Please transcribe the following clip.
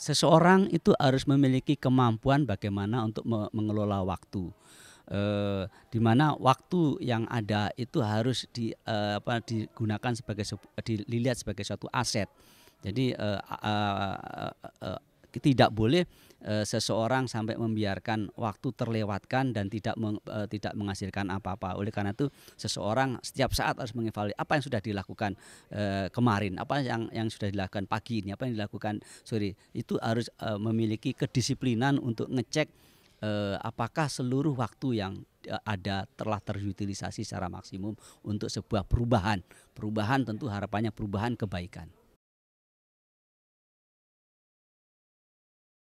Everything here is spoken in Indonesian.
seseorang itu harus memiliki kemampuan bagaimana untuk mengelola waktu. Eh, di mana waktu yang ada itu harus di, eh, apa, digunakan sebagai dilihat sebagai suatu aset. Jadi eh, eh, eh, tidak boleh e, seseorang sampai membiarkan waktu terlewatkan dan tidak meng, e, tidak menghasilkan apa-apa. Oleh karena itu seseorang setiap saat harus mengevaluasi apa yang sudah dilakukan e, kemarin, apa yang yang sudah dilakukan pagi ini, apa yang dilakukan sore. Itu harus e, memiliki kedisiplinan untuk ngecek apakah seluruh waktu yang ada telah terutilisasi secara maksimum untuk sebuah perubahan. Perubahan tentu harapannya perubahan kebaikan.